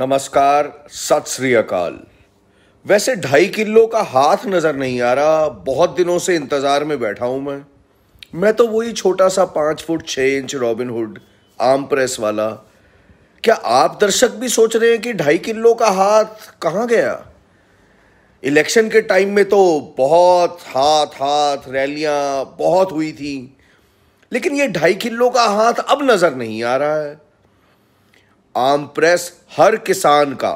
नमस्कार सत श्री अकाल वैसे ढाई किलो का हाथ नज़र नहीं आ रहा बहुत दिनों से इंतज़ार में बैठा हूं मैं मैं तो वही छोटा सा पाँच फुट छः इंच रॉबिन हुड आम प्रेस वाला क्या आप दर्शक भी सोच रहे हैं कि ढाई किलो का हाथ कहाँ गया इलेक्शन के टाइम में तो बहुत हाथ हाथ रैलियां बहुत हुई थी लेकिन ये ढाई किलो का हाथ अब नज़र नहीं आ रहा है आम प्रेस हर किसान का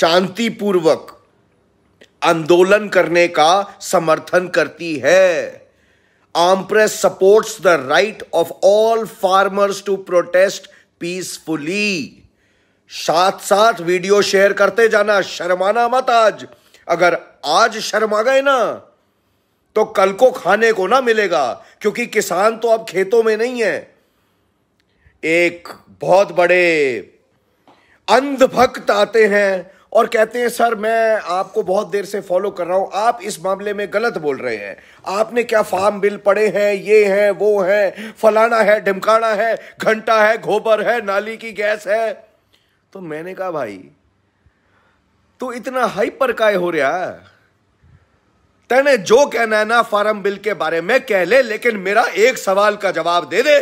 शांतिपूर्वक आंदोलन करने का समर्थन करती है आम press supports the right of all farmers to protest peacefully साथ साथ वीडियो शेयर करते जाना शर्माना मत आज अगर आज शर्मा गए ना तो कल को खाने को ना मिलेगा क्योंकि किसान तो अब खेतों में नहीं है एक बहुत बड़े अंधभक्त आते हैं और कहते हैं सर मैं आपको बहुत देर से फॉलो कर रहा हूं आप इस मामले में गलत बोल रहे हैं आपने क्या फार्म बिल पड़े हैं ये हैं वो हैं फलाना है ढिमकाना है घंटा है घोबर है नाली की गैस है तो मैंने कहा भाई तो इतना हाइपर काय हो रहा तेने जो कहना है ना फार्म बिल के बारे में कह ले लेकिन मेरा एक सवाल का जवाब दे दे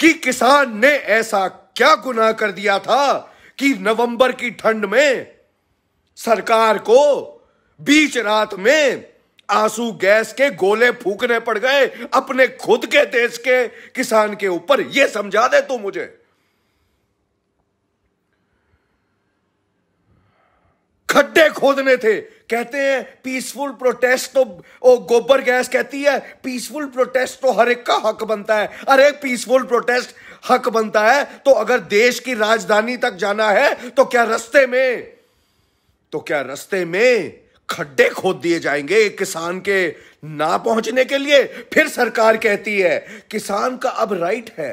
कि किसान ने ऐसा क्या गुनाह कर दिया था कि नवंबर की ठंड में सरकार को बीच रात में आंसू गैस के गोले फूकने पड़ गए अपने खुद के देश के किसान के ऊपर यह समझा दे तू मुझे खड्डे खोदने थे कहते हैं पीसफुल प्रोटेस्ट तो ओ गोबर गैस कहती है पीसफुल प्रोटेस्ट तो हर एक का हक बनता है अरे पीसफुल प्रोटेस्ट हक बनता है तो अगर देश की राजधानी तक जाना है तो क्या रस्ते में तो क्या रस्ते में खड्डे खोद दिए जाएंगे किसान के ना पहुंचने के लिए फिर सरकार कहती है किसान का अब राइट है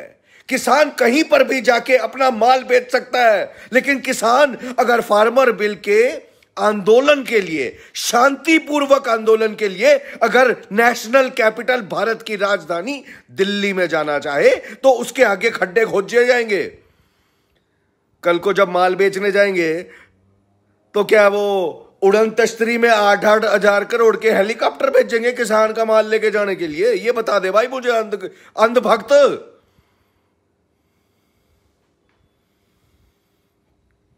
किसान कहीं पर भी जाके अपना माल बेच सकता है लेकिन किसान अगर फार्मर बिल के आंदोलन के लिए शांतिपूर्वक आंदोलन के लिए अगर नेशनल कैपिटल भारत की राजधानी दिल्ली में जाना चाहे तो उसके आगे खड्डे खोद दिए जाएंगे कल को जब माल बेचने जाएंगे तो क्या वो उड़न तश्तरी में आठ आठ हजार करोड़ के हेलीकॉप्टर भेजेंगे किसान का माल लेके जाने के लिए ये बता दे भाई मुझे अंध अंधभक्त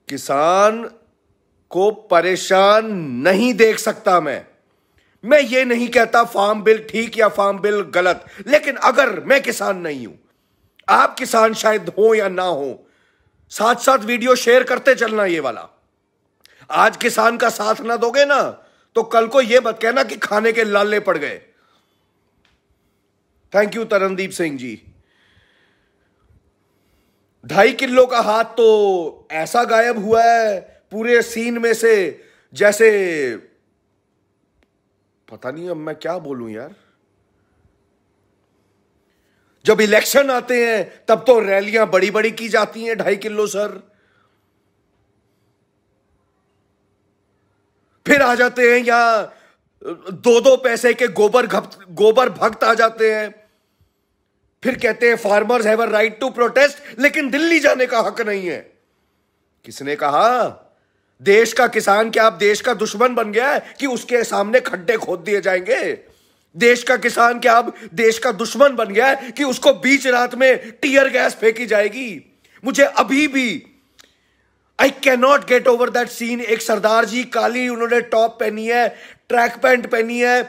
किसान को परेशान नहीं देख सकता मैं मैं ये नहीं कहता फार्म बिल ठीक या फार्म बिल गलत लेकिन अगर मैं किसान नहीं हूं आप किसान शायद हो या ना हो साथ साथ वीडियो शेयर करते चलना ये वाला आज किसान का साथ ना दोगे ना तो कल को यह मत कहना कि खाने के लाले पड़ गए थैंक यू तरनदीप सिंह जी ढाई किलो का हाथ तो ऐसा गायब हुआ है पूरे सीन में से जैसे पता नहीं अब मैं क्या बोलूं यार जब इलेक्शन आते हैं तब तो रैलियां बड़ी बड़ी की जाती हैं ढाई किलो सर फिर आ जाते हैं यहां दो दो पैसे के गोबर घप गोबर भक्त आ जाते हैं फिर कहते हैं farmers have a right to protest लेकिन दिल्ली जाने का हक नहीं है किसने कहा देश का किसान क्या आप देश का दुश्मन बन गया है कि उसके सामने खड्डे खोद दिए जाएंगे देश का किसान क्या अब देश का दुश्मन बन गया है कि उसको बीच रात में टीयर गैस फेंकी जाएगी मुझे अभी भी I can not get over that scene एक सरदार जी काली उन्होंने टॉप पहनी है ट्रैक पैंट पहनी है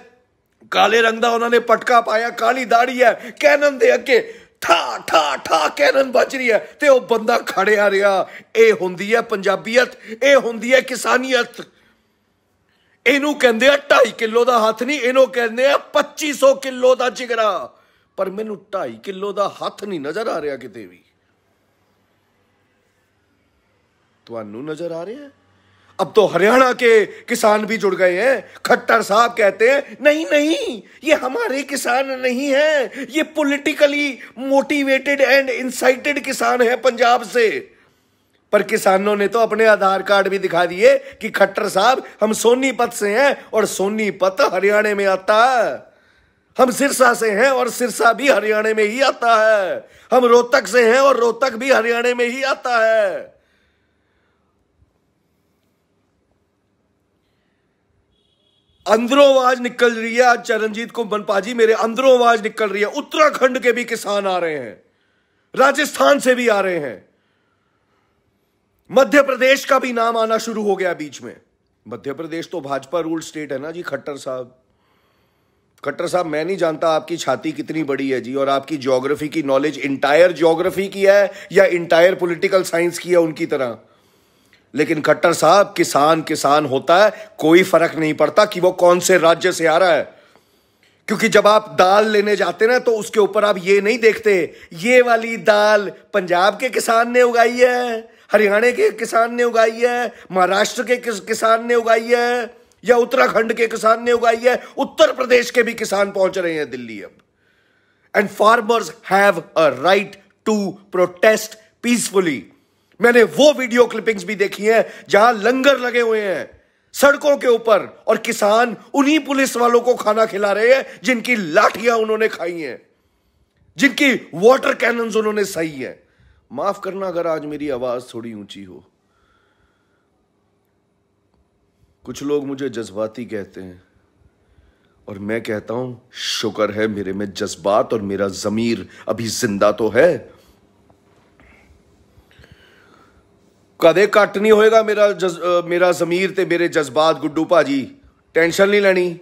काले रंग का उन्होंने पटका पाया काली दाढ़ी है कैनन दे अके ਠਾ ਠਾ ਠਾ ਕੇ ਵੱਜ ਰਹੀ ਹੈ ਤੇ ਉਹ ਬੰਦਾ ਖੜਿਆ ਰਿਹਾ ਇਹ ਹੁੰਦੀ ਹੈ ਪੰਜਾਬੀਅਤ ਇਹ ਹੁੰਦੀ ਹੈ ਕਿਸਾਨੀਅਤ ਇਹਨੂੰ ਕਹਿੰਦੇ ਆ 2.5 ਕਿਲੋ ਦਾ ਹੱਥ ਨਹੀਂ ਇਹਨੂੰ ਕਹਿੰਦੇ ਆ 2500 ਕਿਲੋ ਦਾ ਜਿਗਰਾ ਪਰ ਮੈਨੂੰ 2.5 ਕਿਲੋ ਦਾ ਹੱਥ ਨਹੀਂ ਨਜ਼ਰ ਆ ਰਿਹਾ ਕਿਤੇ ਵੀ ਤੁਹਾਨੂੰ ਨਜ਼ਰ ਆ ਰਿਹਾ अब तो हरियाणा के किसान भी जुड़ गए हैं खट्टर साहब कहते हैं नहीं नहीं ये हमारे किसान नहीं है ये पॉलिटिकली मोटिवेटेड एंड इंसाइटेड किसान है पंजाब से पर किसानों ने तो अपने आधार कार्ड भी दिखा दिए कि खट्टर साहब हम सोनीपत से हैं और सोनीपत हरियाणा में आता है हम सिरसा से हैं और सिरसा भी हरियाणा में ही आता है हम रोहतक से हैं और रोहतक भी हरियाणा में ही आता है अंदरों आवाज निकल रही है आज चरणजीत को बनपाजी मेरे अंदरों आवाज निकल रही है उत्तराखंड के भी किसान आ रहे हैं राजस्थान से भी आ रहे हैं मध्य प्रदेश का भी नाम आना शुरू हो गया बीच में मध्य प्रदेश तो भाजपा रूल स्टेट है ना जी खट्टर साहब खट्टर साहब मैं नहीं जानता आपकी छाती कितनी बड़ी है जी और आपकी ज्योग्राफी की नॉलेज इंटायर ज्योग्राफी की है या इंटायर पॉलिटिकल साइंस की है उनकी तरह लेकिन खट्टर साहब किसान किसान होता है कोई फर्क नहीं पड़ता कि वो कौन से राज्य से आ रहा है क्योंकि जब आप दाल लेने जाते ना तो उसके ऊपर आप ये नहीं देखते ये वाली दाल पंजाब के किसान ने उगाई है हरियाणा के किसान ने उगाई है महाराष्ट्र के किस किसान ने उगाई है या उत्तराखंड के किसान ने उगाई है उत्तर प्रदेश के भी किसान पहुंच रहे हैं दिल्ली अब and farmers have a right to protest peacefully मैंने वो वीडियो क्लिपिंग्स भी देखी हैं जहां लंगर लगे हुए हैं सड़कों के ऊपर और किसान उन्हीं पुलिस वालों को खाना खिला रहे हैं जिनकी लाठियां उन्होंने खाई हैं जिनकी वाटर कैनन उन्होंने सही है माफ करना अगर आज मेरी आवाज थोड़ी ऊंची हो कुछ लोग मुझे जज्बाती कहते हैं और मैं कहता हूं शुक्र है मेरे में जज्बात और मेरा जमीर अभी जिंदा तो है ਕਦੇ ਘੱਟ ਨਹੀਂ ਹੋਏਗਾ ਮੇਰਾ ਮੇਰਾ ਜ਼ਮੀਰ ਤੇ ਮੇਰੇ ਜਜ਼ਬਾਤ ਗੁੱਡੂ ਭਾਜੀ ਟੈਨਸ਼ਨ ਨਹੀਂ ਲੈਣੀ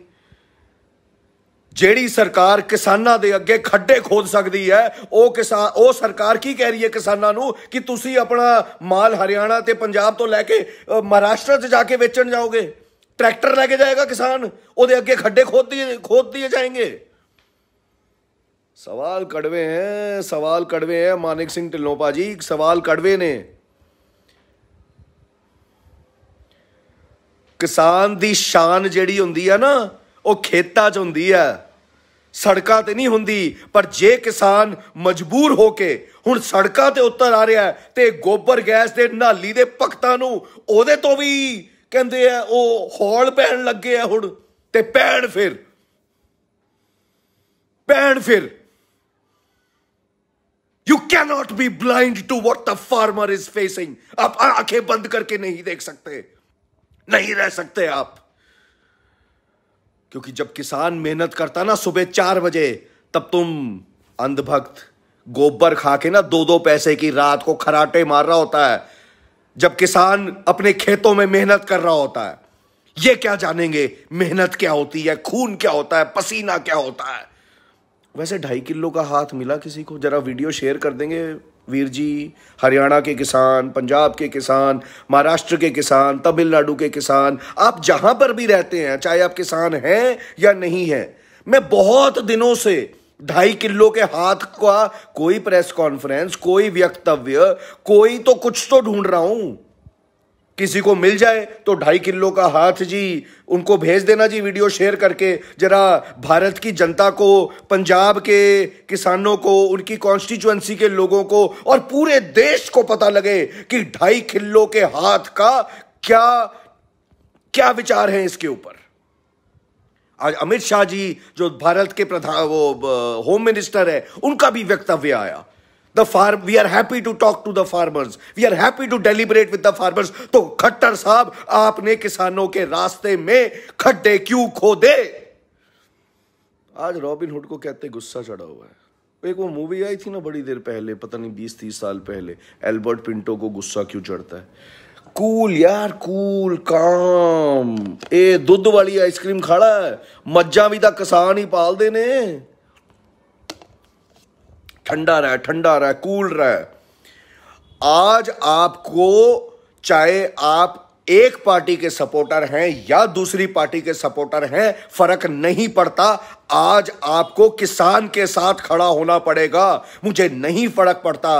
ਜਿਹੜੀ ਸਰਕਾਰ ਕਿਸਾਨਾਂ ਦੇ ਅੱਗੇ ਖੱਡੇ ਖੋਦ ਸਕਦੀ ਹੈ ਉਹ ਕਿਸਾਨ ਉਹ ਸਰਕਾਰ ਕੀ ਕਹਿ ਰਹੀ ਹੈ ਕਿਸਾਨਾਂ ਨੂੰ ਕਿ ਤੁਸੀਂ ਆਪਣਾ ਮਾਲ ਹਰਿਆਣਾ ਤੇ ਪੰਜਾਬ ਤੋਂ ਲੈ ਕੇ ਮਹਾਰਾਸ਼ਟਰ 'ਚ ਜਾ ਕੇ ਵੇਚਣ ਜਾਓਗੇ ਟਰੈਕਟਰ ਲੈ ਕੇ ਜਾਏਗਾ ਕਿਸਾਨ ਉਹਦੇ ਅੱਗੇ ਖੱਡੇ ਖੋਦ ਦਿਏ ਖੋਦ ਦਿਏ ਜਾਏंगे ਸਵਾਲ ਕੜਵੇ ਹੈ ਸਵਾਲ ਕੜਵੇ ਹੈ ਮਾਨਿਕ ਸਿੰਘ ਢਿੱਲੋਂ ਪਾਜੀ ਸਵਾਲ ਕੜਵੇ ਨੇ ਕਿਸਾਨ ਦੀ ਸ਼ਾਨ ਜਿਹੜੀ ਹੁੰਦੀ ਆ ਨਾ ਉਹ ਖੇਤਾਂ 'ਚ ਹੁੰਦੀ ਆ ਸੜਕਾਂ ਤੇ ਨਹੀਂ ਹੁੰਦੀ ਪਰ ਜੇ ਕਿਸਾਨ ਮਜਬੂਰ ਹੋ ਕੇ ਹੁਣ ਸੜਕਾਂ ਤੇ ਉੱਤਰ ਆ ਰਿਹਾ ਤੇ ਗੋਬਰ ਗੈਸ ਦੇ ਨਾਲੀ ਦੇ ਭਗਤਾਂ ਨੂੰ ਉਹਦੇ ਤੋਂ ਵੀ ਕਹਿੰਦੇ ਆ ਉਹ ਹੌਲ ਪੈਣ ਲੱਗੇ ਆ ਹੁਣ ਤੇ ਪੈਣ ਫਿਰ ਪੈਣ ਫਿਰ you cannot be blind to what the farmer is facing ਆਪ ਅੱਖੇ ਬੰਦ ਕਰਕੇ ਨਹੀਂ ਦੇਖ देख नहीं रह सकते आप क्योंकि जब किसान मेहनत करता ना सुबह चार बजे तब तुम अंधभक्त गोबर खा के ना दो दो पैसे की रात को खराटे मार रहा होता है जब किसान अपने खेतों में मेहनत कर रहा होता है ये क्या जानेंगे मेहनत क्या होती है खून क्या होता है पसीना क्या होता है वैसे ढाई किलो का हाथ मिला किसी को जरा वीडियो शेयर कर देंगे वीर जी हरियाणा के किसान पंजाब के किसान महाराष्ट्र के किसान तमिलनाडु के किसान आप जहां पर भी रहते हैं चाहे आप किसान हैं या नहीं हैं मैं बहुत दिनों से ढाई किलो के हाथ का कोई प्रेस कॉन्फ्रेंस कोई वक्तव्य कोई तो कुछ तो ढूंढ रहा हूं किसी को मिल जाए तो ढाई किलो का हाथ जी उनको भेज देना जी वीडियो शेयर करके जरा भारत की जनता को पंजाब के किसानों को उनकी कॉन्स्टिट्यूएंसी के लोगों को और पूरे देश को पता लगे कि ढाई किलो के हाथ का क्या क्या विचार है इसके ऊपर आज अमित शाह जी जो भारत के प्रधान वो होम मिनिस्टर है उनका भी वक्तव्य आया the farm we are happy to talk to the farmers we are happy to deliberate with the farmers तो खट्टर साहब आपने किसानों के रास्ते में खड्डे क्यों खोदे आज रॉबिन हुड को कहते गुस्सा चढ़ा हुआ है एक वो मूवी आई थी ना बड़ी देर पहले पता नहीं बीस तीस साल पहले एल्बर्ट पिंटो को गुस्सा क्यों चढ़ता है कूल यार कूल काम ए दुध वाली आइसक्रीम खाड़ा है मज्जा भी तो किसान ही पाल देने ठंडा रहे ठंडा रहे कूल रहे आज आपको चाहे आप एक पार्टी के सपोर्टर हैं या दूसरी पार्टी के सपोर्टर हैं फर्क नहीं पड़ता आज आपको किसान के साथ खड़ा होना पड़ेगा मुझे नहीं फर्क पड़ता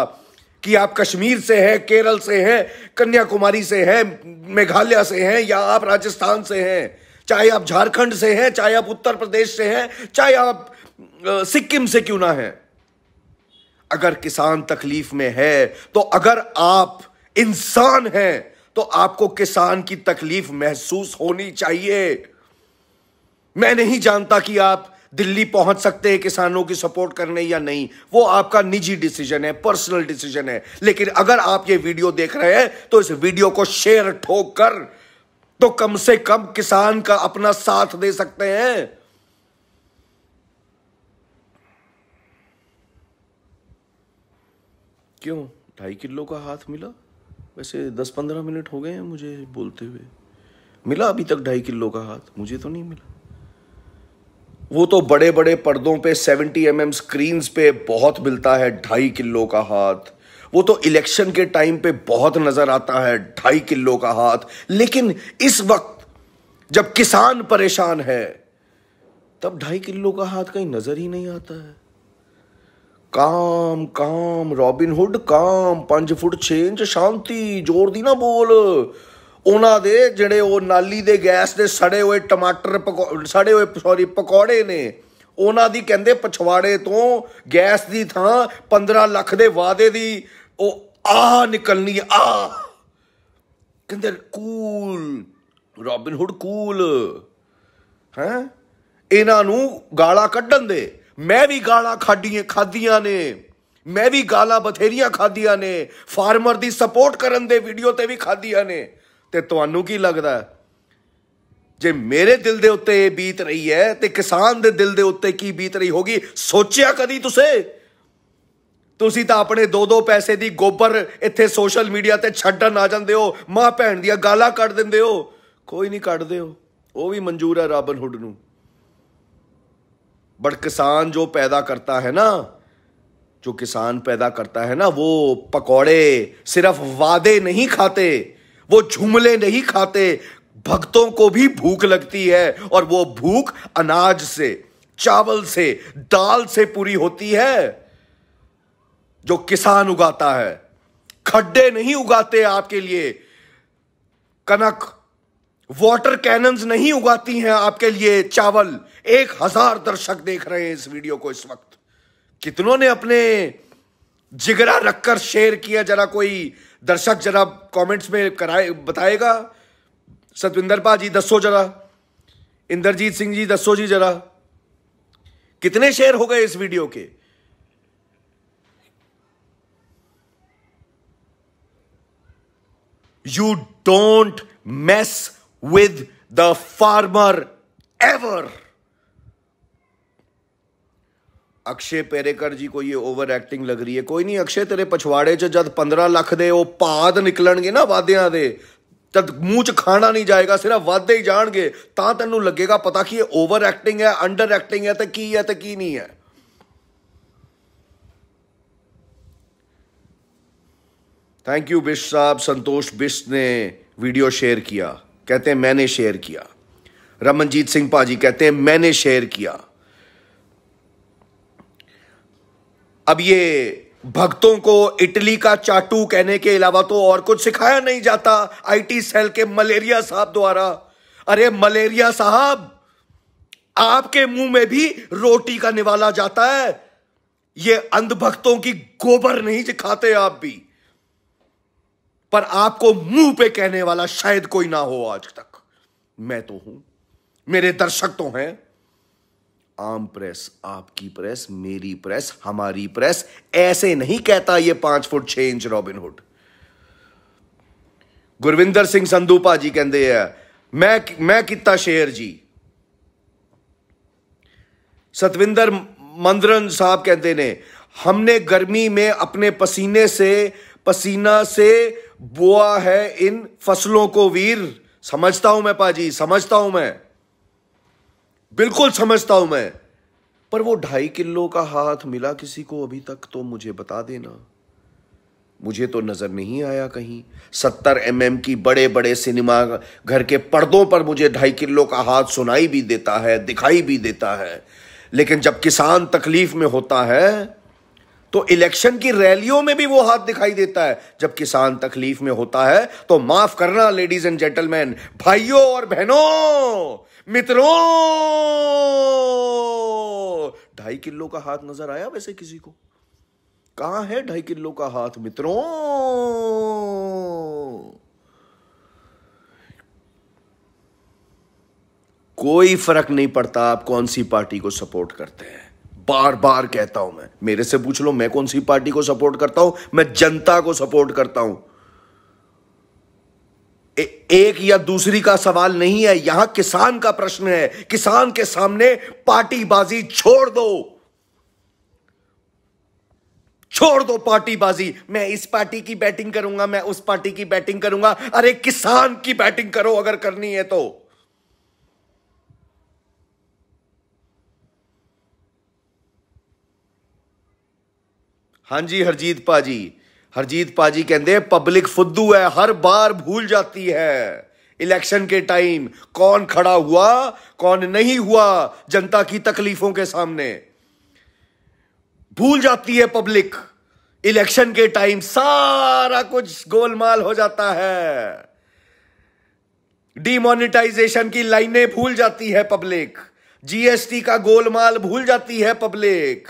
कि आप कश्मीर से हैं केरल से हैं कन्याकुमारी से हैं मेघालय से हैं या आप राजस्थान से हैं चाहे आप झारखंड से हैं चाहे आप उत्तर प्रदेश से हैं चाहे आप सिक्किम से क्यों ना हैं अगर किसान तकलीफ में है तो अगर आप इंसान हैं तो आपको किसान की तकलीफ महसूस होनी चाहिए मैं नहीं जानता कि आप दिल्ली पहुंच सकते हैं किसानों की सपोर्ट करने या नहीं वो आपका निजी डिसीजन है पर्सनल डिसीजन है लेकिन अगर आप ये वीडियो देख रहे हैं तो इस वीडियो को शेयर ठोक कर तो कम से कम किसान का अपना साथ दे सकते हैं क्यों ढाई किलो का हाथ मिला वैसे दस पंद्रह मिनट हो गए हैं मुझे बोलते हुए मिला अभी तक ढाई किलो का हाथ मुझे तो नहीं मिला वो तो बड़े बड़े पर्दों पे सेवेंटी एम एम स्क्रीन पे बहुत मिलता है ढाई किलो का हाथ वो तो इलेक्शन के टाइम पे बहुत नजर आता है ढाई किलो का हाथ लेकिन इस वक्त जब किसान परेशान है तब ढाई किलो का हाथ कहीं नजर ही नहीं आता है ਕਾਮ ਕਾਮ ਰੋਬਿਨ ਹੁੱਡ ਕਾਮ 5 ਫੁੱਟ 6 ਇੰਚ ਸ਼ਾਂਤੀ ਜ਼ੋਰ ਦੀ ਨਾ ਬੋਲ ਉਹਨਾਂ ਦੇ ਜਿਹੜੇ ਉਹ ਨਾਲੀ ਦੇ ਗੈਸ ਦੇ ਸੜੇ ਹੋਏ ਟਮਾਟਰ ਸੜੇ ਹੋਏ ਸੌਰੀ ਪਕੌੜੇ ਨੇ ਉਹਨਾਂ ਦੀ ਕਹਿੰਦੇ ਪਛਵਾੜੇ ਤੋਂ ਗੈਸ ਦੀ ਥਾਂ 15 ਲੱਖ ਦੇ ਵਾਅਦੇ ਦੀ ਉਹ ਆ ਨਿਕਲਣੀ ਆ ਕਹਿੰਦੇ ਕੂਲ ਰੋਬਿਨ ਹੁੱਡ ਕੂਲ ਹੈ ਇਹਨਾਂ ਨੂੰ ਗਾਲਾਂ ਕੱਢਣ ਦੇ ਮੈਂ ਵੀ ਗਾਲਾਂ ਖਾਡੀਆਂ ਖਾਦੀਆਂ ਨੇ ਮੈਂ ਵੀ ਗਾਲਾਂ ਬਥੇਰੀਆਂ ਖਾਦੀਆਂ ਨੇ ਫਾਰਮਰ ਦੀ ਸਪੋਰਟ ਕਰਨ ਦੇ ਵੀਡੀਓ ਤੇ ਵੀ ਖਾਦੀਆਂ ਨੇ ਤੇ ਤੁਹਾਨੂੰ ਕੀ ਲੱਗਦਾ ਜੇ ਮੇਰੇ ਦਿਲ ਦੇ ਉੱਤੇ ਇਹ ਬੀਤ ਰਹੀ ਹੈ ਤੇ ਕਿਸਾਨ ਦੇ ਦਿਲ ਦੇ ਉੱਤੇ ਕੀ ਬੀਤ ਰਹੀ ਹੋਗੀ ਸੋਚਿਆ ਕਦੀ ਤੁਸੀਂ ਤੁਸੀਂ ਤਾਂ ਆਪਣੇ ਦੋ ਦੋ ਪੈਸੇ ਦੀ ਗੋਬਰ ਇੱਥੇ ਸੋਸ਼ਲ ਮੀਡੀਆ ਤੇ ਛੱਡਣ ਆ ਜਾਂਦੇ ਹੋ ਮਾਂ ਭੈਣ ਦੀਆਂ ਗਾਲਾਂ ਕੱਢ ਦਿੰਦੇ ਹੋ ਕੋਈ ਨਹੀਂ ਕੱਢਦੇ ਹੋ ਉਹ ਵੀ ਮਨਜ਼ੂਰ ਹੈ ਰਾਬਨ ਹੁੱਡ ਨੂੰ बट किसान जो पैदा करता है ना जो किसान पैदा करता है ना वो पकौड़े सिर्फ वादे नहीं खाते वो झुमले नहीं खाते भक्तों को भी भूख लगती है और वो भूख अनाज से चावल से दाल से पूरी होती है जो किसान उगाता है खड्डे नहीं उगाते आपके लिए कनक वाटर कैनन्स नहीं उगाती हैं आपके लिए चावल एक हजार दर्शक देख रहे हैं इस वीडियो को इस वक्त कितनों ने अपने जिगरा रखकर शेयर किया जरा कोई दर्शक जरा कमेंट्स में कराए बताएगा पा जी दसो जरा इंदरजीत सिंह जी दसो जी जरा कितने शेयर हो गए इस वीडियो के you don't mess with the farmer ever. Akshay ਪੇਰੇਕਰ ਜੀ ਕੋ ਇਹ ਓਵਰ ਐਕਟਿੰਗ ਲੱਗ ਰਹੀ ਹੈ ਕੋਈ ਨਹੀਂ ਅਕਸ਼ੇ ਤੇਰੇ ਪਛਵਾੜੇ 'ਚ ਜਦ 15 ਲੱਖ ਦੇ ਉਹ ਪਾਦ ਨਿਕਲਣਗੇ ਨਾ ਵਾਦਿਆਂ ਦੇ ਤਦ ਮੂੰਹ 'ਚ ਖਾਣਾ ਨਹੀਂ ਜਾਏਗਾ ਸਿਰਫ ਵਾਦੇ ਹੀ ਜਾਣਗੇ ਤਾਂ ਤੈਨੂੰ ਲੱਗੇਗਾ ਪਤਾ ਕੀ ਇਹ ਓਵਰ ਐਕਟਿੰਗ ਹੈ ਅੰਡਰ ਐਕਟਿੰਗ ਹੈ ਤੇ ਕੀ ਹੈ ਤੇ ਕੀ ਨਹੀਂ ਹੈ थैंक यू बिश साहब संतोष बिश ने वीडियो शेयर किया कहते हैं मैंने शेयर किया रमनजीत सिंह पाजी कहते हैं मैंने शेयर किया अब ये भक्तों को इटली का चाटू कहने के अलावा तो और कुछ सिखाया नहीं जाता आईटी सेल के मलेरिया साहब द्वारा अरे मलेरिया साहब आपके मुंह में भी रोटी का निवाला जाता है ये अंधभक्तों की गोबर नहीं सिखाते आप भी पर आपको मुंह पे कहने वाला शायद कोई ना हो आज तक मैं तो हूं मेरे दर्शक तो हैं आम प्रेस आपकी प्रेस मेरी प्रेस हमारी प्रेस ऐसे नहीं कहता ये पांच फुट छह इंच रॉबिनहुड गुरविंदर सिंह ਸੰਧੂ जी कहते हैं मैं मैं ਕੀਤਾ ਸ਼ੇਰ जी सतविंदर मंदरन साहब कहते ने हमने गर्मी में अपने पसीने से पसीना से बोआ है इन फसलों को वीर समझता हूं मैं पाजी समझता हूं मैं बिल्कुल समझता हूं मैं पर वो ढाई किलो का हाथ मिला किसी को अभी तक तो मुझे बता देना मुझे तो नजर नहीं आया कहीं सत्तर एम mm की बड़े बड़े सिनेमा घर के पर्दों पर मुझे ढाई किलो का हाथ सुनाई भी देता है दिखाई भी देता है लेकिन जब किसान तकलीफ में होता है तो इलेक्शन की रैलियों में भी वो हाथ दिखाई देता है जब किसान तकलीफ में होता है तो माफ करना लेडीज एंड जेंटलमैन भाइयों और बहनों मित्रों ढाई किलो का हाथ नजर आया वैसे किसी को कहा है ढाई किलो का हाथ मित्रों कोई फर्क नहीं पड़ता आप कौन सी पार्टी को सपोर्ट करते हैं बार बार कहता हूं मैं मेरे से पूछ लो मैं कौन सी पार्टी को सपोर्ट करता हूं मैं जनता को सपोर्ट करता हूं ए, एक या दूसरी का सवाल नहीं है यहां किसान का प्रश्न है किसान के सामने पार्टीबाजी छोड़ दो छोड़ दो पार्टीबाजी मैं इस पार्टी की बैटिंग करूंगा मैं उस पार्टी की बैटिंग करूंगा अरे किसान की बैटिंग करो अगर करनी है तो जी हरजीत पाजी हरजीत पाजी कहते पब्लिक फुद्दू है हर बार भूल जाती है इलेक्शन के टाइम कौन खड़ा हुआ कौन नहीं हुआ जनता की तकलीफों के सामने भूल जाती है पब्लिक इलेक्शन के टाइम सारा कुछ गोलमाल हो जाता है डिमोनिटाइजेशन की लाइनें भूल जाती है पब्लिक जीएसटी का गोलमाल भूल जाती है पब्लिक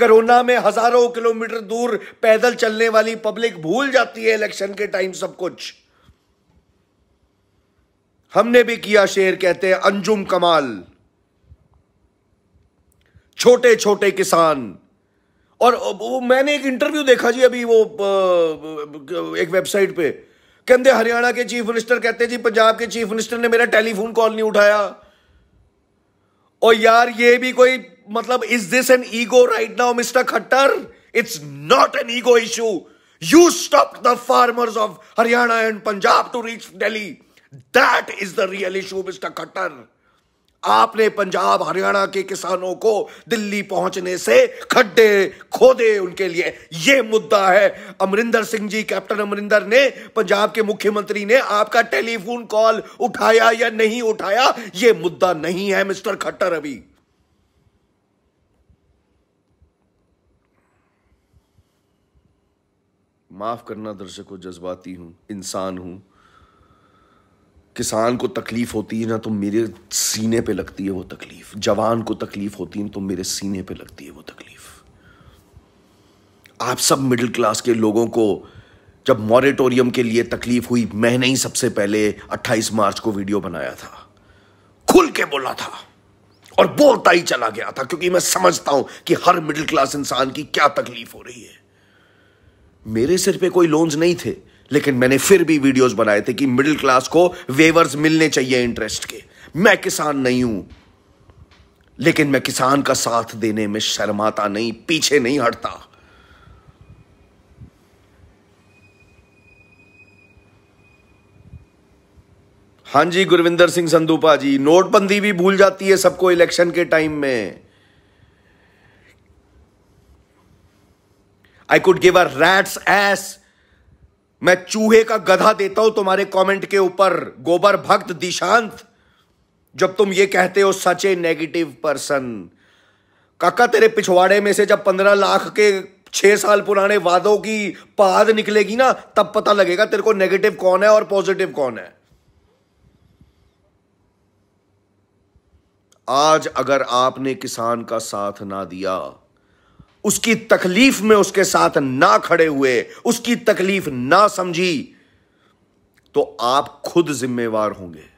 कोरोना में हजारों किलोमीटर दूर पैदल चलने वाली पब्लिक भूल जाती है इलेक्शन के टाइम सब कुछ हमने भी किया शेर कहते हैं अंजुम कमाल छोटे छोटे किसान और वो मैंने एक इंटरव्यू देखा जी अभी वो एक वेबसाइट पे कहते हरियाणा के चीफ मिनिस्टर कहते जी पंजाब के चीफ मिनिस्टर ने मेरा टेलीफोन कॉल नहीं उठाया और यार ये भी कोई मतलब is this an ego right now mister Khattar it's not an ego issue you stop the farmers of Haryana and Punjab to reach Delhi that is the real issue mister Khattar आपने पंजाब हरियाणा के किसानों को दिल्ली पहुंचने से खड्डे खोदे उनके लिए यह मुद्दा है अमरिंदर सिंह जी कैप्टन अमरिंदर ने पंजाब के मुख्यमंत्री ने आपका टेलीफोन कॉल उठाया या नहीं उठाया यह मुद्दा नहीं है मिस्टर खट्टर अभी माफ़ करना दर्शकों जज्बाती हूँ इंसान हूँ किसान को तकलीफ़ होती है ना तो मेरे सीने पे लगती है वो तकलीफ़ जवान को तकलीफ़ होती है तो मेरे सीने पे लगती है वो तकलीफ़ आप सब मिडिल क्लास के लोगों को जब मॉरेटोरियम के लिए तकलीफ़ हुई मैंने ही सबसे पहले 28 मार्च को वीडियो बनाया था खुल के बोला था और बोलता ही चला गया था क्योंकि मैं समझता हूं कि हर मिडिल क्लास इंसान की क्या तकलीफ हो रही है मेरे सिर पे कोई लोन्स नहीं थे लेकिन मैंने फिर भी वीडियोस बनाए थे कि मिडिल क्लास को वेवर्स मिलने चाहिए इंटरेस्ट के मैं किसान नहीं हूं लेकिन मैं किसान का साथ देने में शर्माता नहीं पीछे नहीं हटता हां जी गुरविंदर सिंह संदूपा जी नोटबंदी भी भूल जाती है सबको इलेक्शन के टाइम में I could give a rat's ass मैं चूहे का गधा देता हूं तुम्हारे कमेंट के ऊपर गोबर भक्त दिशांत जब तुम ये कहते हो सच ए नेगेटिव पर्सन काका तेरे पिछवाड़े में से जब पंद्रह लाख के छह साल पुराने वादों की पाद निकलेगी ना तब पता लगेगा तेरे को नेगेटिव कौन है और पॉजिटिव कौन है आज अगर आपने किसान का साथ ना दिया उसकी तकलीफ में उसके साथ ना खड़े हुए उसकी तकलीफ ना समझी तो आप खुद जिम्मेवार होंगे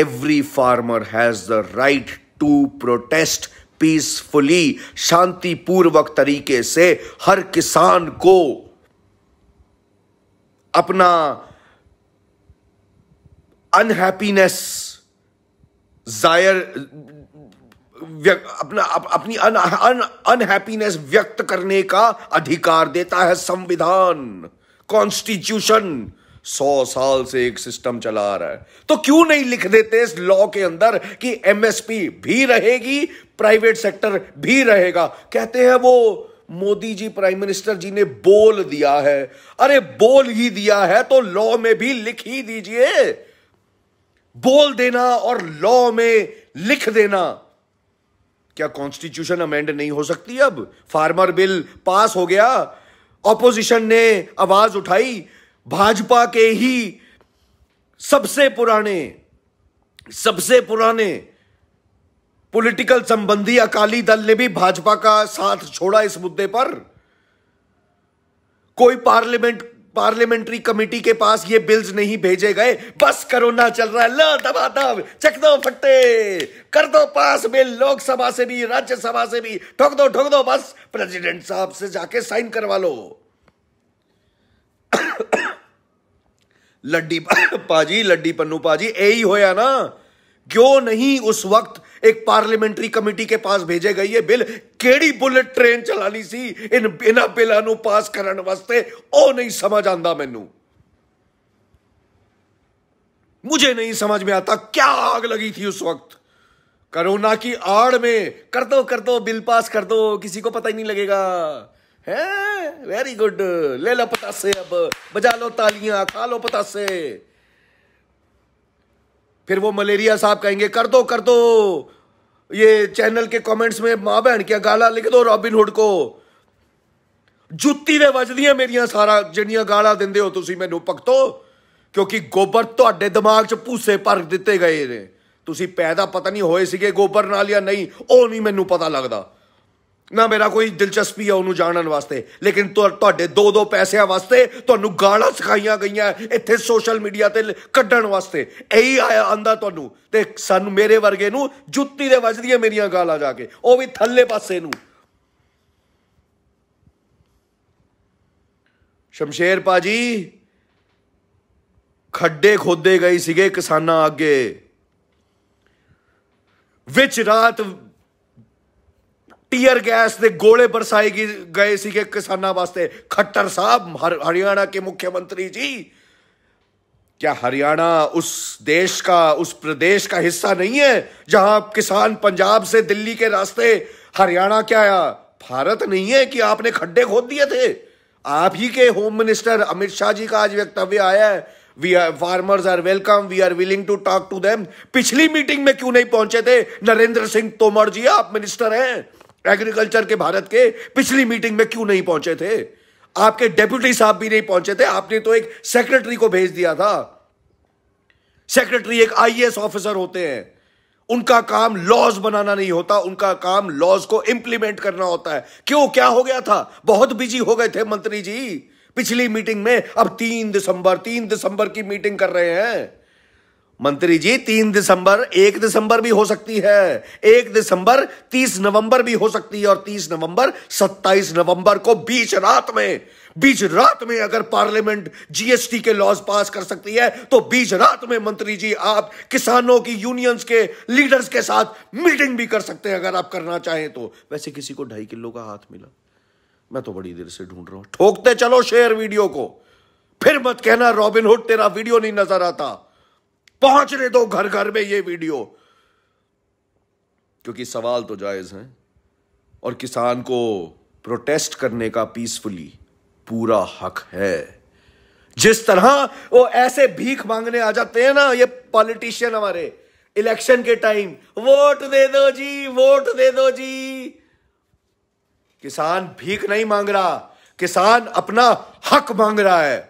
every farmer has the right to protest peacefully शांतिपूर्वक तरीके से हर किसान को अपना अनहैप्पीनेस जायर अपना अप, अपनी अनहैप्पीनेस अन, व्यक्त करने का अधिकार देता है संविधान कॉन्स्टिट्यूशन सौ साल से एक सिस्टम चला आ रहा है तो क्यों नहीं लिख देते इस लॉ के अंदर कि एमएसपी भी रहेगी प्राइवेट सेक्टर भी रहेगा कहते हैं वो मोदी जी प्राइम मिनिस्टर जी ने बोल दिया है अरे बोल ही दिया है तो लॉ में भी लिख ही दीजिए बोल देना और लॉ में लिख देना क्या कॉन्स्टिट्यूशन अमेंड नहीं हो सकती अब फार्मर बिल पास हो गया ऑपोजिशन ने आवाज उठाई भाजपा के ही सबसे पुराने सबसे पुराने पॉलिटिकल संबंधी अकाली दल ने भी भाजपा का साथ छोड़ा इस मुद्दे पर कोई पार्लियामेंट पार्लियामेंट्री कमेटी के पास ये बिल्स नहीं भेजे गए बस कोरोना चल रहा है लो दबा दब चक दो फटे कर दो पास बिल लोकसभा से भी राज्यसभा से भी ठोक दो ठोक दो बस प्रेसिडेंट साहब से जाके साइन करवा लो लड्डी पाजी लड्डी पन्नू पाजी यही होया ना क्यों नहीं उस वक्त एक पार्लियामेंट्री कमेटी के पास भेजे गई ये बिल केड़ी बुलेट ट्रेन चलानी सी इन बिना बिलों पास करने वास्ते ओ नहीं समझ आता ਮੈਨੂੰ मुझे नहीं समझ में आता क्या आग लगी थी उस वक्त कोरोना की आड़ में कर दो कर दो बिल पास कर दो किसी को पता ही नहीं लगेगा है वेरी गुड ले लो पतासे अब बजा लो तालियां खा लो पतासे ਫਿਰ ਉਹ ਮਲੇਰੀਆ ਸਾਹਿਬ ਕਹਿੰਗੇ ਕਰ ਦੋ ਕਰ ਦੋ ਇਹ ਚੈਨਲ ਕੇ ਕਮੈਂਟਸ ਮੇ ਮਾਂ ਭੈਣ बहन क्या ਲਿਖ ਦੋ ਰੋਬਿਨ रॉबिनहुड ਕੋ ਜੁੱਤੀ ਦੇ ਵੱਜਦੀਆਂ ਮੇਰੀਆਂ ਸਾਰਾ ਜਿਹੜੀਆਂ ਗਾਲਾਂ ਦਿੰਦੇ ਹੋ ਤੁਸੀਂ ਮੈਨੂੰ ਪਖਤੋ ਕਿਉਂਕਿ ਗੋਬਰ ਤੁਹਾਡੇ ਦਿਮਾਗ 'ਚ ਪੂਸੇ ਭਰ ਦਿੱਤੇ ਗਏ ਨੇ ਤੁਸੀਂ ਪੈਦਾ ਪਤਾ ਨਹੀਂ ਹੋਏ ਸੀਗੇ ਗੋਬਰ ਨਾਲ ਜਾਂ ਨਹੀਂ ਉਹ ਨਹੀਂ ਮੈਨੂੰ ਪਤਾ ਲੱਗਦਾ ਨਾ ਮੇਰਾ ਕੋਈ ਦਿਲਚਸਪੀ ਆ ਉਹਨੂੰ ਜਾਣਨ ਵਾਸਤੇ ਲੇਕਿਨ ਤੁਹਾਡੇ ਦੋ ਦੋ ਪੈਸਿਆਂ ਵਾਸਤੇ ਤੁਹਾਨੂੰ ਗਾਲਾਂ ਸਿਖਾਈਆਂ ਗਈਆਂ ਇੱਥੇ ਸੋਸ਼ਲ ਮੀਡੀਆ ਤੇ ਕੱਢਣ ਵਾਸਤੇ ਇਹੀ ਆਂਦਾ ਤੁਹਾਨੂੰ ਤੇ ਸਾਨੂੰ ਮੇਰੇ ਵਰਗੇ ਨੂੰ ਜੁੱਤੀ ਦੇ ਵੱਜਦੀਆਂ ਮੇਰੀਆਂ ਗਾਲਾਂ ਜਾ ਕੇ ਉਹ ਵੀ ਥੱਲੇ ਪਾਸੇ ਨੂੰ ਸ਼ਮਸ਼ੇਰ ਪਾਜੀ ਖੱਡੇ ਖੋਦੇ ਗਏ ਸੀਗੇ ਕਿਸਾਨਾਂ ਅੱਗੇ ਵਿੱਚ ਰਾਤ टीयर गैस के गोले बरसाए गए थे ਸੀਗੇ वास्ते खट्टर साहब हर हरियाणा के मुख्यमंत्री जी क्या हरियाणा उस देश का उस प्रदेश का हिस्सा नहीं है जहां किसान पंजाब से दिल्ली के रास्ते हरियाणा क्या आया भारत नहीं है कि आपने खड्डे खोद दिए थे आप ही के होम मिनिस्टर अमित शाह जी का आज वक्तव्य आया है we are farmers are welcome we are willing to talk to them पिछली मीटिंग में क्यों नहीं पहुंचे थे नरेंद्र सिंह तोमर जी आप मिनिस्टर हैं एग्रीकल्चर के भारत के पिछली मीटिंग में क्यों नहीं पहुंचे थे आपके डेप्यूटी साहब भी नहीं पहुंचे थे आपने तो एक सेक्रेटरी को भेज दिया था सेक्रेटरी एक आईएएस ऑफिसर होते हैं उनका काम लॉज बनाना नहीं होता उनका काम लॉज को इंप्लीमेंट करना होता है क्यों क्या हो गया था बहुत बिजी हो गए थे मंत्री जी पिछली मीटिंग में अब तीन दिसंबर तीन दिसंबर की मीटिंग कर रहे हैं मंत्री जी तीन दिसंबर एक दिसंबर भी हो सकती है एक दिसंबर तीस नवंबर भी हो सकती है और तीस नवंबर सत्ताईस नवंबर को बीच रात में बीच रात में अगर पार्लियामेंट जीएसटी के लॉज पास कर सकती है तो बीच रात में मंत्री जी आप किसानों की यूनियंस के लीडर्स के साथ मीटिंग भी कर सकते हैं अगर आप करना चाहें तो वैसे किसी को ढाई किलो का हाथ मिला मैं तो बड़ी देर से ढूंढ रहा हूं ठोकते चलो शेयर वीडियो को फिर मत कहना रॉबिनहुड तेरा वीडियो नहीं नजर आता पहुंचने दो घर घर में ये वीडियो क्योंकि सवाल तो जायज हैं और किसान को प्रोटेस्ट करने का पीसफुली पूरा हक है जिस तरह वो ऐसे भीख मांगने आ जाते हैं ना ये पॉलिटिशियन हमारे इलेक्शन के टाइम वोट दे दो जी वोट दे दो जी किसान भीख नहीं मांग रहा किसान अपना हक मांग रहा है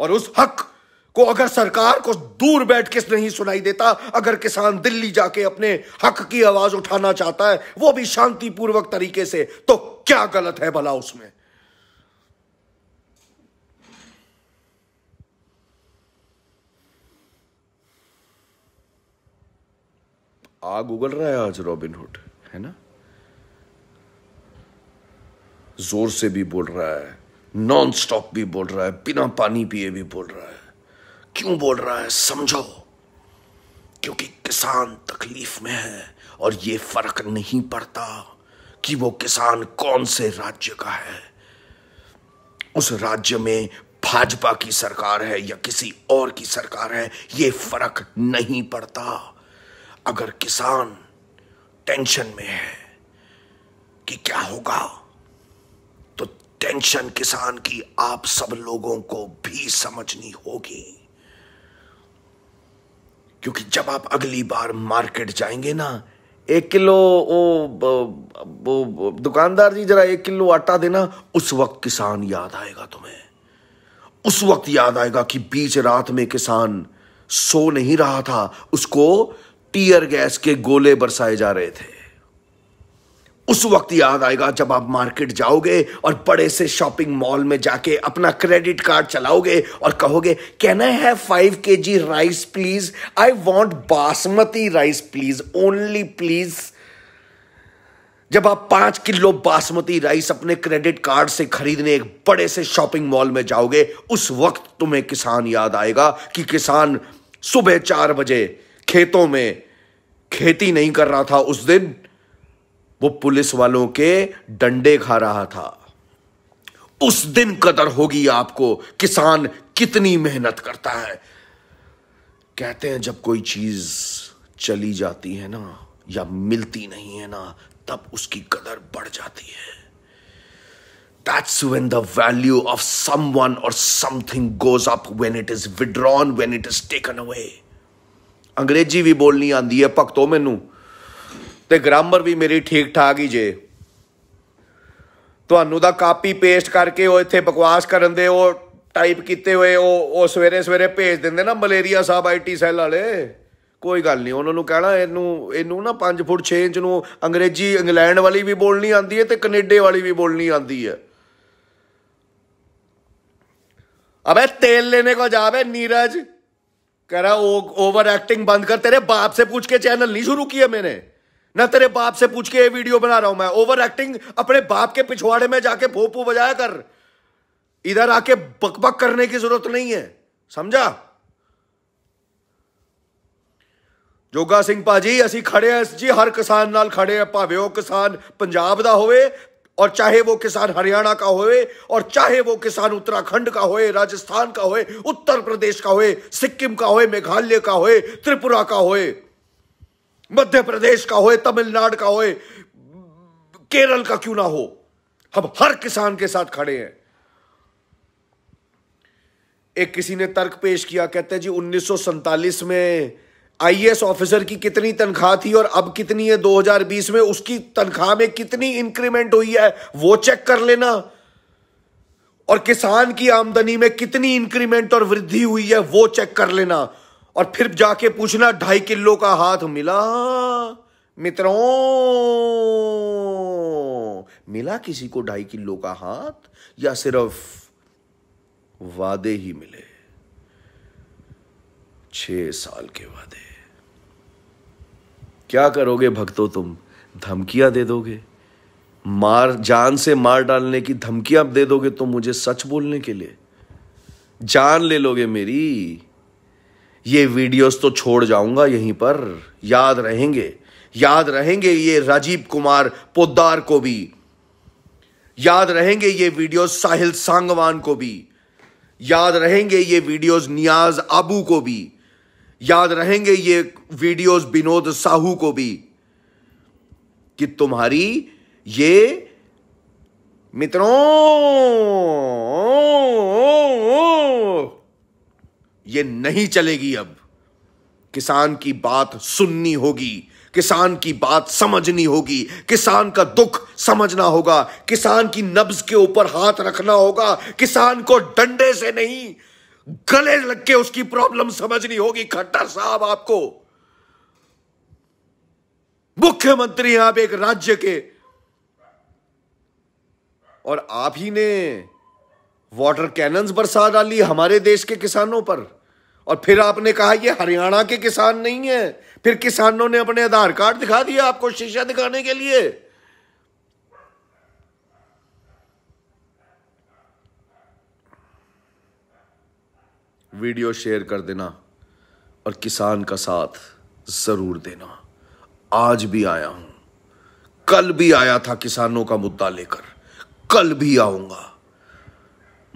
और उस हक को अगर सरकार को दूर बैठ के नहीं सुनाई देता अगर किसान दिल्ली जाके अपने हक की आवाज उठाना चाहता है वो भी शांतिपूर्वक तरीके से तो क्या गलत है भला उसमें आग उगल रहा है आज रॉबिनहुड है ना जोर से भी बोल रहा है नॉन स्टॉप भी बोल रहा है बिना पानी पिए भी बोल रहा है क्यों बोल रहा है समझो क्योंकि किसान तकलीफ में है और ये फर्क नहीं पड़ता कि वो किसान कौन से राज्य का है उस राज्य में भाजपा की सरकार है या किसी और की सरकार है ये फर्क नहीं पड़ता अगर किसान टेंशन में है कि क्या होगा टेंशन किसान की आप सब लोगों को भी समझनी होगी क्योंकि जब आप अगली बार मार्केट जाएंगे ना एक किलो वो दुकानदार जी जरा एक किलो आटा देना उस वक्त किसान याद आएगा तुम्हें उस वक्त याद आएगा कि बीच रात में किसान सो नहीं रहा था उसको टीयर गैस के गोले बरसाए जा रहे थे उस वक्त याद आएगा जब आप मार्केट जाओगे और बड़े से शॉपिंग मॉल में जाके अपना क्रेडिट कार्ड चलाओगे और कहोगे can I have five K G rice please I want basmati rice please only please जब आप पांच किलो बासमती राइस अपने क्रेडिट कार्ड से खरीदने एक बड़े से शॉपिंग मॉल में जाओगे उस वक्त तुम्हें किसान याद आएगा कि किसान सुबह चार बजे खेतों में खेती नहीं कर रहा था उस दिन वो पुलिस वालों के डंडे खा रहा था उस दिन कदर होगी आपको किसान कितनी मेहनत करता है कहते हैं जब कोई चीज चली जाती है ना या मिलती नहीं है ना तब उसकी कदर बढ़ जाती है That's when the value of someone or something goes up when it is withdrawn, when it is taken away. अंग्रेजी भी बोलनी आंदी है भगतो मैनू ਤੇ ਗ੍ਰਾਮਰ ਵੀ ਮੇਰੀ ਠੀਕ ਠਾਕ ਹੀ ਜੇ ਤੁਹਾਨੂੰ ਦਾ ਕਾਪੀ ਪੇਸਟ ਕਰਕੇ ਉਹ ਇੱਥੇ ਬਕਵਾਸ ਕਰਨ ਦੇ ਉਹ ਟਾਈਪ ਕੀਤੇ ਹੋਏ ਉਹ ਉਹ ਸਵੇਰੇ ਸਵੇਰੇ ਭੇਜ ਦਿੰਦੇ ਨਾ ਮਲੇਰੀਆ ਸਾਹਿਬ ਆਈਟੀ ਸੈੱਲ ਵਾਲੇ ਕੋਈ ਗੱਲ ਨਹੀਂ ਉਹਨਾਂ ਨੂੰ ਕਹਿਣਾ ਇਹਨੂੰ ਇਹਨੂੰ ਨਾ 5 ਫੁੱਟ 6 ਇੰਚ ਨੂੰ ਅੰਗਰੇਜ਼ੀ ਇੰਗਲੈਂਡ ਵਾਲੀ ਵੀ ਬੋਲਣੀ ਆਂਦੀ ਹੈ ਤੇ ਕੈਨੇਡੇ ਵਾਲੀ ਵੀ ਬੋਲਣੀ ਆਂਦੀ ਹੈ ਅਬੇ ਤੇਲ ਲੈਣੇ ਕੋ ਜਾਵੇ ਨੀਰਜ ਕਰਾ ਉਹ ਓਵਰ ਐਕਟਿੰਗ ਬੰਦ ਕਰ ਤੇਰੇ ਬਾਪ ਸੇ ਪੁੱਛ ਕੇ ਚੈਨਲ ਨਹੀਂ ਸ਼ੁਰੂ किया ਮੈਨੇ ना तेरे बाप से पूछ के ये वीडियो बना रहा हूं मैं ओवर एक्टिंग अपने बाप के पिछवाड़े में जाके भोपू बजाया कर इधर आके बकबक करने की जरूरत नहीं है समझा जोगा सिंह पाजी असी खड़े हैं जी हर किसान नाल खड़े हैं भावे वो किसान पंजाब का होवे और चाहे वो किसान हरियाणा का होवे और चाहे वो किसान उत्तराखंड का होए राजस्थान का होए उत्तर प्रदेश का होए सिक्किम का होए मेघालय का होए त्रिपुरा का होए मध्य प्रदेश का होए तमिलनाडु का होए केरल का क्यों ना हो हम हर किसान के साथ खड़े हैं एक किसी ने तर्क पेश किया कहते हैं जी उन्नीस में आईएएस ऑफिसर की कितनी तनख्वाह थी और अब कितनी है 2020 में उसकी तनख्वाह में कितनी इंक्रीमेंट हुई है वो चेक कर लेना और किसान की आमदनी में कितनी इंक्रीमेंट और वृद्धि हुई है वो चेक कर लेना और फिर जाके पूछना ढाई किलो का हाथ मिला मित्रों मिला किसी को ढाई किलो का हाथ या सिर्फ वादे ही मिले छह साल के वादे क्या करोगे भक्तों तुम धमकियां दे दोगे मार जान से मार डालने की धमकियां दे दोगे तुम मुझे सच बोलने के लिए जान ले लोगे मेरी ये वीडियोस तो छोड़ जाऊंगा यहीं पर याद रहेंगे याद रहेंगे ये राजीव कुमार पोदार को भी याद रहेंगे ये वीडियोस साहिल सांगवान को भी याद रहेंगे ये वीडियोस नियाज आबू को भी याद रहेंगे ये वीडियोस विनोद साहू को भी कि तुम्हारी ये मित्रों ये नहीं चलेगी अब किसान की बात सुननी होगी किसान की बात समझनी होगी किसान का दुख समझना होगा किसान की नब्ज के ऊपर हाथ रखना होगा किसान को डंडे से नहीं गले लग के उसकी प्रॉब्लम समझनी होगी खट्टर साहब आपको मुख्यमंत्री हैं आप एक राज्य के और आप ही ने वाटर कैनन्स बरसा डाली हमारे देश के किसानों पर और फिर आपने कहा ये हरियाणा के किसान नहीं है फिर किसानों ने अपने आधार कार्ड दिखा दिया आपको शीशा दिखाने के लिए वीडियो शेयर कर देना और किसान का साथ जरूर देना आज भी आया हूं कल भी आया था किसानों का मुद्दा लेकर कल भी आऊंगा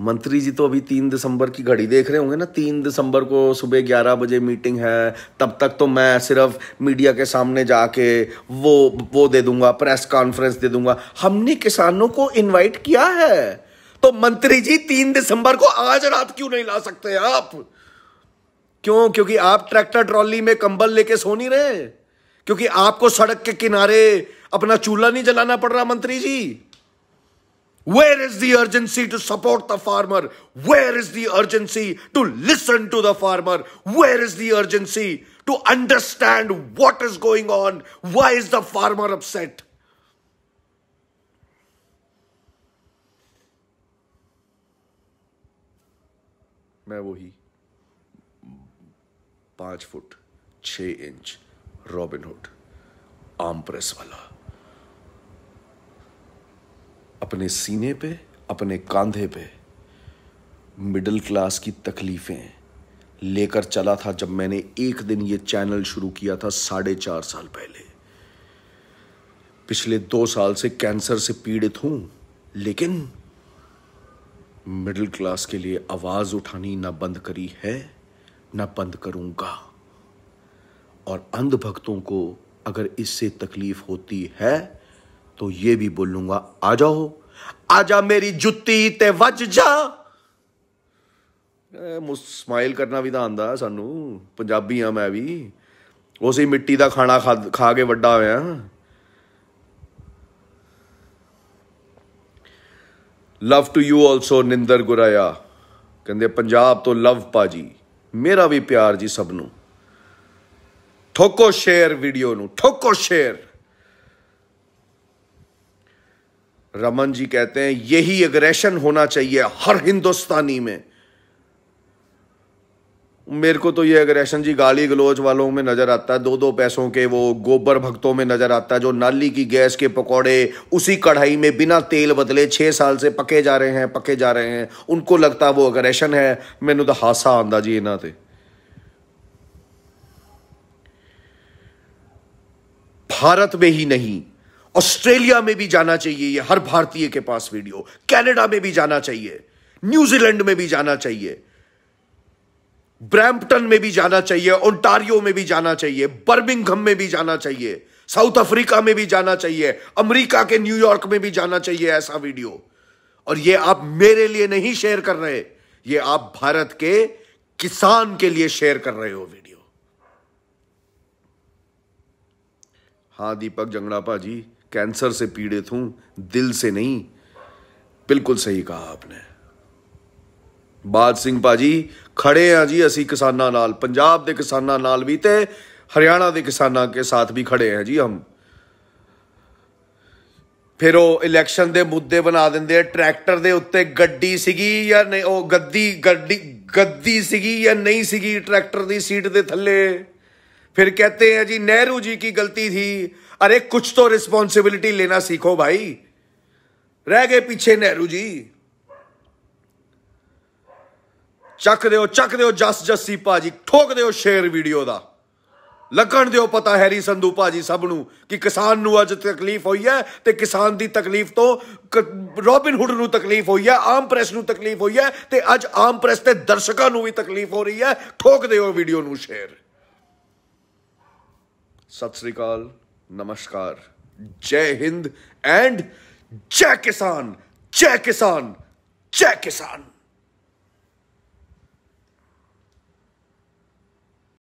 मंत्री जी तो अभी तीन दिसंबर की घड़ी देख रहे होंगे ना तीन दिसंबर को सुबह ग्यारह बजे मीटिंग है तब तक तो मैं सिर्फ मीडिया के सामने जाके वो वो दे दूंगा प्रेस कॉन्फ्रेंस दे दूंगा हमने किसानों को इनवाइट किया है तो मंत्री जी तीन दिसंबर को आज रात क्यों नहीं ला सकते आप क्यों क्योंकि आप ट्रैक्टर ट्रॉली में कंबल लेके सो नहीं रहे क्योंकि आपको सड़क के किनारे अपना चूल्हा नहीं जलाना पड़ रहा मंत्री जी Where is the urgency to support the farmer? Where is the urgency to listen to the farmer? Where is the urgency to understand what is going on? Why is the farmer upset? मैं वही पाँच फुट छः inch Robin Hood आम press वाला अपने सीने पे अपने कांधे पे मिडिल क्लास की तकलीफ़ें लेकर चला था जब मैंने एक दिन ये चैनल शुरू किया था साढ़े चार साल पहले पिछले दो साल से कैंसर से पीड़ित हूं लेकिन मिडिल क्लास के लिए आवाज़ उठानी ना बंद करी है ना बंद करूंगा और अंधभक्तों को अगर इससे तकलीफ होती है ਇਹ ਵੀ ਬੋਲੂਗਾ ਆ ਜਾਓ ਆ ਜਾ ਮੇਰੀ ਜੁੱਤੀ ਤੇ ਵੱਜ ਜਾ ਮੁਸ ਸਮਾਈਲ ਕਰਨਾ ਵੀ ਤਾਂ ਆਂਦਾ ਸਾਨੂੰ ਪੰਜਾਬੀ ਆ ਮੈਂ ਵੀ ਉਸੇ ਮਿੱਟੀ ਦਾ ਖਾਣਾ ਖਾ ਕੇ ਵੱਡਾ ਹੋਇਆ love to you also Ninder Guraya ਕਹਿੰਦੇ ਪੰਜਾਬ ਤੋਂ ਲਵ ਪਾਜੀ ਮੇਰਾ ਵੀ ਪਿਆਰ ਜੀ ਸਭ ਨੂੰ ਠੋਕੋ ਸ਼ੇਅਰ ਵੀਡੀਓ ਨੂੰ ਠੋਕੋ ਸ਼ੇਅਰ रमन जी कहते हैं यही एग्रेशन होना चाहिए हर हिंदुस्तानी में मेरे को तो ये एग्रेशन जी गाली गलोच वालों में नज़र आता है दो दो पैसों के वो गोबर भक्तों में नज़र आता है जो नाली की गैस के पकौड़े उसी कढ़ाई में बिना तेल बदले छह साल से पके जा रहे हैं पके जा रहे हैं उनको लगता वो एग्रेशन है मैनु तो हादसा आंदा जी इन्हों से भारत में ही नहीं ऑस्ट्रेलिया में भी जाना चाहिए ये हर भारतीय के पास वीडियो कनाडा में भी जाना चाहिए न्यूजीलैंड में भी जाना चाहिए ब्रैम्पटन में भी जाना चाहिए ओंटारियो में भी जाना चाहिए बर्मिंगहम में भी जाना चाहिए साउथ अफ्रीका में भी जाना चाहिए अमेरिका के न्यूयॉर्क में भी जाना चाहिए ऐसा वीडियो और ये आप मेरे लिए नहीं शेयर कर रहे ये आप भारत के किसान के लिए शेयर कर रहे हो वीडियो हाँ दीपक जंगड़ापा जी कैंसर से पीड़ित हूं दिल से नहीं ਬਿਲਕੁਲ ਸਹੀ ਕਹਾ ਆਪਨੇ ਬਾਦ ਸਿੰਘ ਬਾਜੀ ਖੜੇ ਆ ਜੀ ਅਸੀਂ ਕਿਸਾਨਾਂ ਨਾਲ ਪੰਜਾਬ ਦੇ ਕਿਸਾਨਾਂ ਨਾਲ ਵੀ ਤੇ ਹਰਿਆਣਾ ਦੇ ਕਿਸਾਨਾਂ ਕੇ ਸਾਥ ਵੀ ਖੜੇ ਆ ਜੀ ਹਮ ਫਿਰ ਉਹ ਇਲੈਕਸ਼ਨ ਦੇ ਮੁੱਦੇ ਬਣਾ ਦਿੰਦੇ ਆ ਟਰੈਕਟਰ ਦੇ ਉੱਤੇ ਗੱਡੀ ਸੀਗੀ ਜਾਂ ਨਹੀਂ ਉਹ ਗੱਦੀ ਗੱਡੀ ਗੱਦੀ ਸੀਗੀ ਜਾਂ ਨਹੀਂ ਸੀਗੀ ਟਰੈਕਟਰ ਦੀ ਸੀਟ ਦੇ ਥੱਲੇ ਫਿਰ ਕਹਤੇ ਆ ਜੀ ਨਹਿਰੂ ਜੀ ਕੀ ਗਲਤੀ ਥੀ ਅਰੇ ਕੁਝ ਤੋਂ ਰਿਸਪੌਂਸਿਬਿਲਟੀ ਲੈਣਾ ਸਿੱਖੋ ਭਾਈ ਰਹਿ ਗਏ ਪਿੱਛੇ ਨਹਿਰੂ ਜੀ ਚੱਕ ਦਿਓ ਚੱਕ ਦਿਓ ਜਸ ਜੱਸੀ ਭਾਜੀ ਠੋਕ ਦਿਓ ਸ਼ੇਅਰ ਵੀਡੀਓ ਦਾ ਲੱਗਣ ਦਿਓ ਪਤਾ ਹੈਰੀ ਸੰਧੂ ਭਾਜੀ ਸਭ ਨੂੰ ਕਿ ਕਿਸਾਨ ਨੂੰ ਅੱਜ ਤਕਲੀਫ ਹੋਈ ਹੈ ਤੇ ਕਿਸਾਨ ਦੀ ਤਕਲੀਫ ਤੋਂ ਰੋਬਿਨ ਹੁੱਡ ਨੂੰ ਤਕਲੀਫ ਹੋਈ ਹੈ ਆਮ ਪ੍ਰੈਸ ਨੂੰ ਤਕਲੀਫ ਹੋਈ ਹੈ ਤੇ ਅੱਜ ਆਮ ਪ੍ਰੈਸ ਤੇ ਦਰਸ਼ਕਾਂ ਨੂੰ ਵੀ ਤਕਲੀਫ ਹੋ ਰਹੀ ਹੈ ਠੋਕ ਦਿਓ ਵੀਡੀਓ ਨੂੰ ਸ਼ੇਅਰ ਸਤਿ ਸ੍ਰੀ ਅਕਾਲ नमस्कार जय हिंद एंड जय किसान जय किसान जय किसान